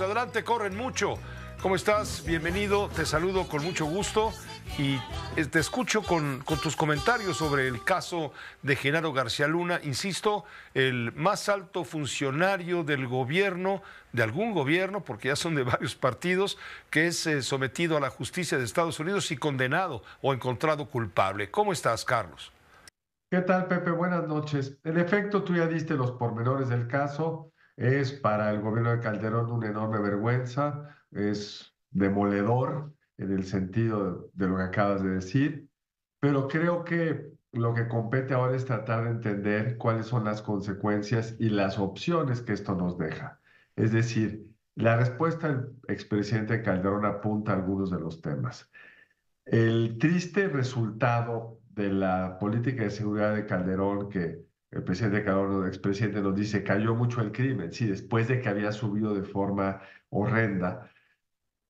Pues adelante, corren mucho. ¿Cómo estás? Bienvenido, te saludo con mucho gusto y eh, te escucho con, con, tus comentarios sobre el caso de Genaro García Luna, insisto, el más alto funcionario del gobierno, de algún gobierno, porque ya son de varios partidos, que es eh, sometido a la justicia de Estados Unidos y condenado o encontrado culpable. ¿Cómo estás, Carlos? ¿Qué tal, Pepe? Buenas noches. En efecto, tú ya diste los pormenores del caso. Es para el gobierno de Calderón una enorme vergüenza, es demoledor en el sentido de, lo que acabas de decir, pero creo que lo que compete ahora es tratar de entender cuáles son las consecuencias y las opciones que esto nos deja. Es decir, la respuesta del expresidente Calderón apunta a algunos de los temas. El triste resultado de la política de seguridad de Calderón, que el presidente Calor, el expresidente, nos dice, cayó mucho el crimen. Sí, después de que había subido de forma horrenda,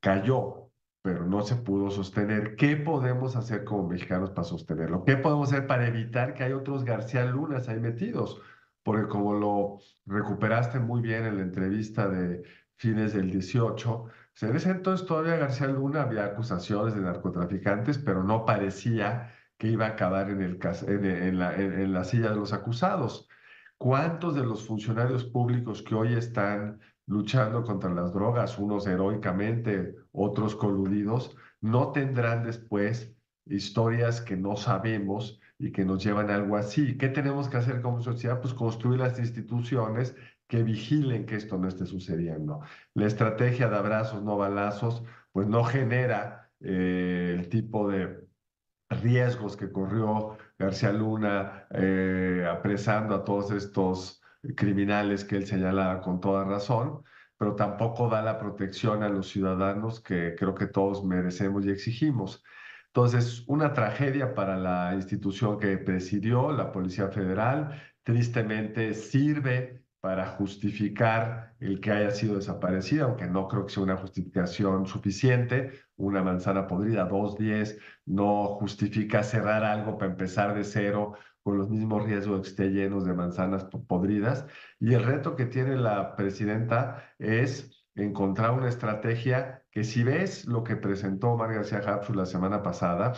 cayó, pero no se pudo sostener. ¿Qué podemos hacer como mexicanos para sostenerlo? ¿Qué podemos hacer para evitar que hay otros García Lunas ahí metidos? Porque como lo recuperaste muy bien en la entrevista de fines del 18, pues en ese entonces todavía García Luna había acusaciones de narcotraficantes, pero no parecía que iba a acabar en, el, en, la, en, silla de los acusados. ¿Cuántos de los funcionarios públicos que hoy están luchando contra las drogas, unos heroicamente, otros coludidos, no tendrán después historias que no sabemos y que nos llevan a algo así? ¿Qué tenemos que hacer como sociedad? Pues construir las instituciones que vigilen que esto no esté sucediendo. La estrategia de abrazos, no balazos, pues no genera eh, el tipo de riesgos que corrió García Luna eh, apresando a todos estos criminales que él señalaba con toda razón, pero tampoco da la protección a los ciudadanos que creo que todos merecemos y exigimos. Entonces, una tragedia para la institución que presidió, la Policía Federal, tristemente sirve para justificar el que haya sido desaparecido, aunque no creo que sea una justificación suficiente. Una manzana podrida, dos, diez, no justifica cerrar algo para empezar de cero con los mismos riesgos que esté lleno de manzanas podridas. Y el reto que tiene la presidenta es encontrar una estrategia que si ves lo que presentó Omar García la semana pasada,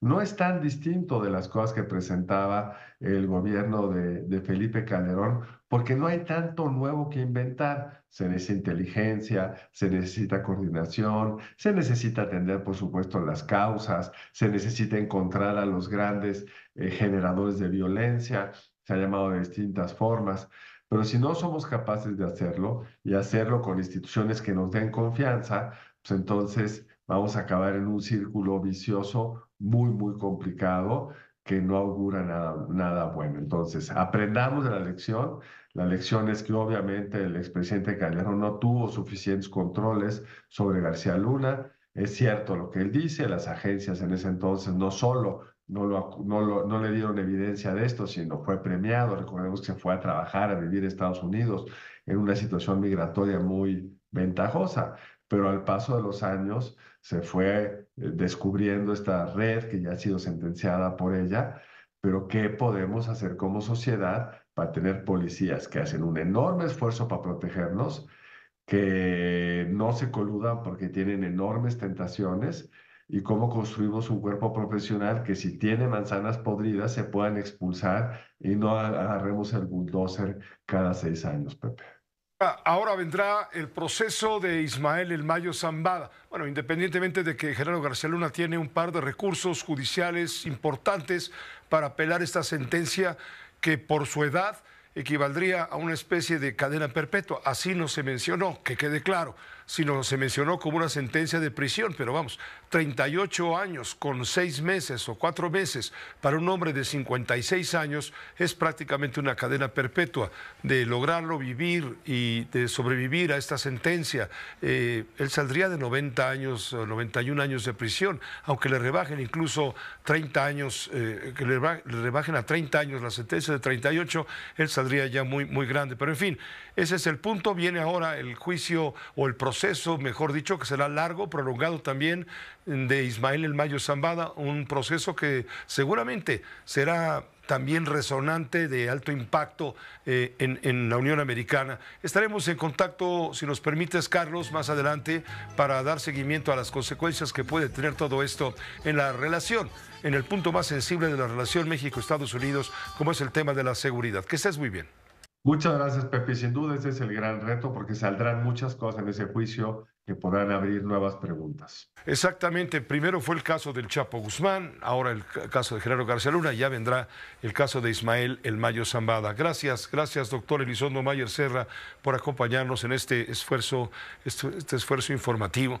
no es tan distinto de las cosas que presentaba el gobierno de, Felipe Calderón, porque no hay tanto nuevo que inventar. Se necesita inteligencia, se necesita coordinación, se necesita atender, por supuesto, las causas, se necesita encontrar a los grandes eh, generadores de violencia, se ha llamado de distintas formas. Pero si no somos capaces de hacerlo y hacerlo con instituciones que nos den confianza, pues entonces vamos a acabar en un círculo vicioso muy, muy complicado que no augura nada, bueno. Entonces, aprendamos de la lección. La lección es que obviamente el expresidente Calderón no tuvo suficientes controles sobre García Luna. Es cierto lo que él dice, las agencias en ese entonces no solo no, le dieron evidencia de esto, sino fue premiado. Recordemos que se fue a trabajar, a vivir en Estados Unidos en una situación migratoria muy ventajosa, pero al paso de los años se fue eh, descubriendo esta red que ya ha sido sentenciada por ella, pero ¿qué podemos hacer como sociedad para tener policías que hacen un enorme esfuerzo para protegernos, que no se coludan porque tienen enormes tentaciones? y cómo construimos un cuerpo profesional que si tiene manzanas podridas se puedan expulsar y no agarremos el bulldozer cada seis años, Pepe. Ahora vendrá el proceso de Ismael El Mayo Zambada. Bueno, independientemente de que Gerardo García Luna tiene un par de recursos judiciales importantes para apelar esta sentencia que por su edad equivaldría a una especie de cadena perpetua. Así no se mencionó, que quede claro sino se mencionó como una sentencia de prisión, pero vamos, 38 años con 6 meses o 4 meses para un hombre de 56 años es prácticamente una cadena perpetua. De lograrlo vivir y de sobrevivir a esta sentencia, eh, él saldría de 90 años, 91 eh, años de prisión, aunque le rebajen incluso 30 años, eh, que le, rebajen a 30 años la sentencia de 38, él saldría ya muy, muy grande. Pero en fin, ese es el punto. Viene ahora el juicio o el proceso proceso, mejor dicho, que será largo, prolongado también, de Ismael El Mayo Zambada, un proceso que seguramente será también resonante, de alto impacto eh, en, en, la Unión Americana. Estaremos en contacto, si nos permites, Carlos, más adelante para dar seguimiento a las consecuencias que puede tener todo esto en la relación, en el punto más sensible de la relación México-Estados Unidos, como es el tema de la seguridad. Que estés muy bien. Muchas gracias, Pepe. Sin duda ese es el gran reto porque saldrán muchas cosas en ese juicio que podrán abrir nuevas preguntas. Exactamente. Primero fue el caso del Chapo Guzmán, ahora el caso de Gerardo García Luna, ya vendrá el caso de Ismael El Mayo Zambada. Gracias, gracias, doctor Elizondo Mayer Serra, por acompañarnos en este esfuerzo, este, este esfuerzo informativo.